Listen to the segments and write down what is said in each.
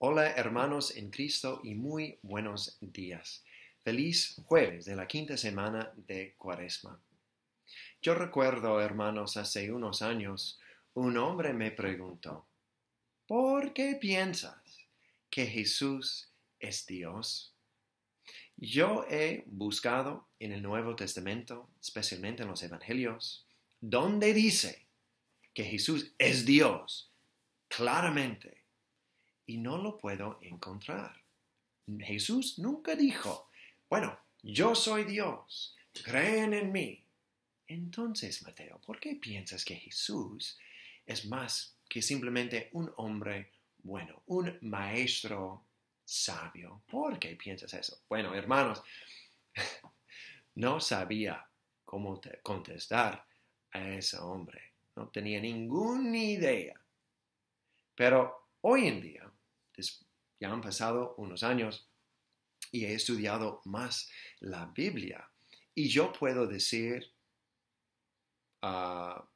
Hola hermanos en Cristo y muy buenos días. Feliz jueves de la quinta semana de Cuaresma. Yo recuerdo, hermanos, hace unos años, un hombre me preguntó, ¿por qué piensas que Jesús es Dios? Yo he buscado en el Nuevo Testamento, especialmente en los Evangelios, donde dice que Jesús es Dios, claramente y no lo puedo encontrar. Jesús nunca dijo, bueno, yo soy Dios, creen en mí. Entonces, Mateo, ¿por qué piensas que Jesús es más que simplemente un hombre bueno, un maestro sabio? ¿Por qué piensas eso? Bueno, hermanos, no sabía cómo contestar a ese hombre. No tenía ninguna idea. Pero hoy en día, ya han pasado unos años y he estudiado más la Biblia. Y yo puedo decir, ah,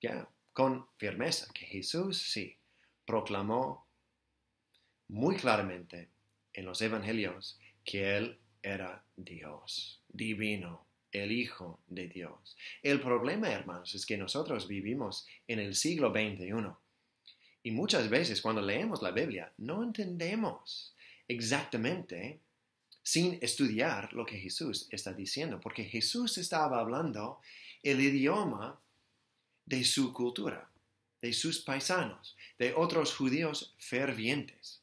ya, con firmeza, que Jesús sí proclamó muy claramente en los evangelios que Él era Dios, divino, el Hijo de Dios. El problema, hermanos, es que nosotros vivimos en el siglo XXI y muchas veces cuando leemos la Biblia no entendemos exactamente sin estudiar lo que Jesús está diciendo, porque Jesús estaba hablando el idioma de su cultura, de sus paisanos, de otros judíos fervientes.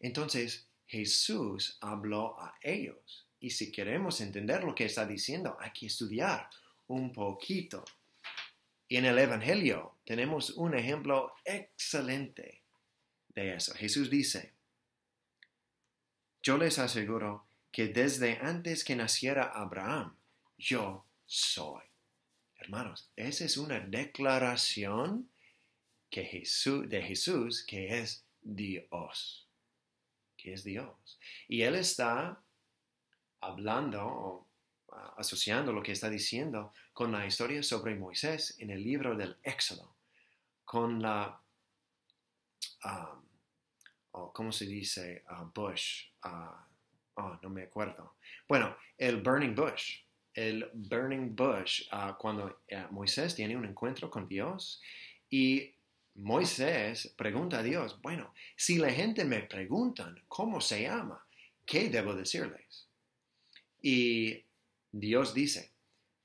Entonces Jesús habló a ellos y si queremos entender lo que está diciendo hay que estudiar un poquito. Y en el Evangelio tenemos un ejemplo excelente de eso. Jesús dice, yo les aseguro que desde antes que naciera Abraham, yo soy. Hermanos, esa es una declaración que Jesús, de Jesús que es Dios, que es Dios. Y Él está hablando asociando lo que está diciendo con la historia sobre Moisés en el libro del Éxodo con la, um, ¿cómo se dice? Ah, bush. Ah, oh, no me acuerdo. Bueno, el burning bush. El burning bush, ah, cuando eh, Moisés tiene un encuentro con Dios y Moisés pregunta a Dios, bueno, si la gente me pregunta cómo se llama, ¿qué debo decirles? Y Dios dice,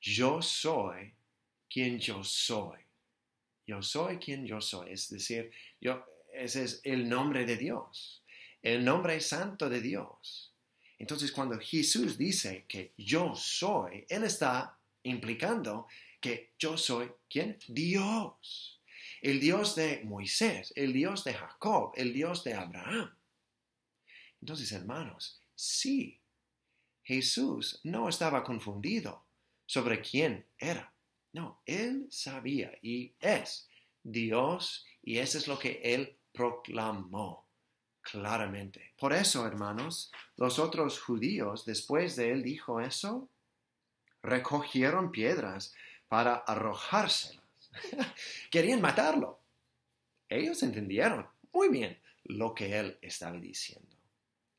yo soy quien yo soy. Yo soy quien yo soy, es decir, yo, ese es el nombre de Dios, el nombre santo de Dios. Entonces cuando Jesús dice que yo soy, Él está implicando que yo soy quien? Dios. El Dios de Moisés, el Dios de Jacob, el Dios de Abraham. Entonces, hermanos, sí, Jesús no estaba confundido sobre quién era. No, él sabía y es Dios y eso es lo que él proclamó claramente. Por eso, hermanos, los otros judíos, después de él dijo eso, recogieron piedras para arrojárselas. Querían matarlo. Ellos entendieron muy bien lo que él estaba diciendo.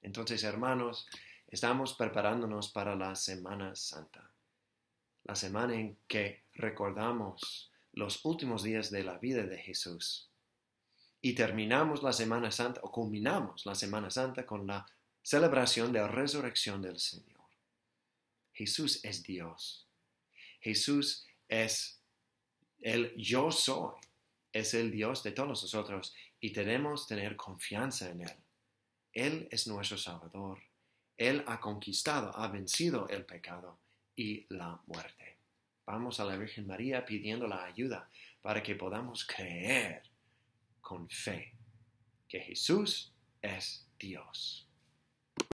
Entonces, hermanos, estamos preparándonos para la Semana Santa la semana en que recordamos los últimos días de la vida de Jesús. Y terminamos la Semana Santa o culminamos la Semana Santa con la celebración de la resurrección del Señor. Jesús es Dios. Jesús es el yo soy. Es el Dios de todos nosotros y tenemos que tener confianza en Él. Él es nuestro Salvador. Él ha conquistado, ha vencido el pecado y la muerte. Vamos a la Virgen María pidiendo la ayuda para que podamos creer con fe que Jesús es Dios.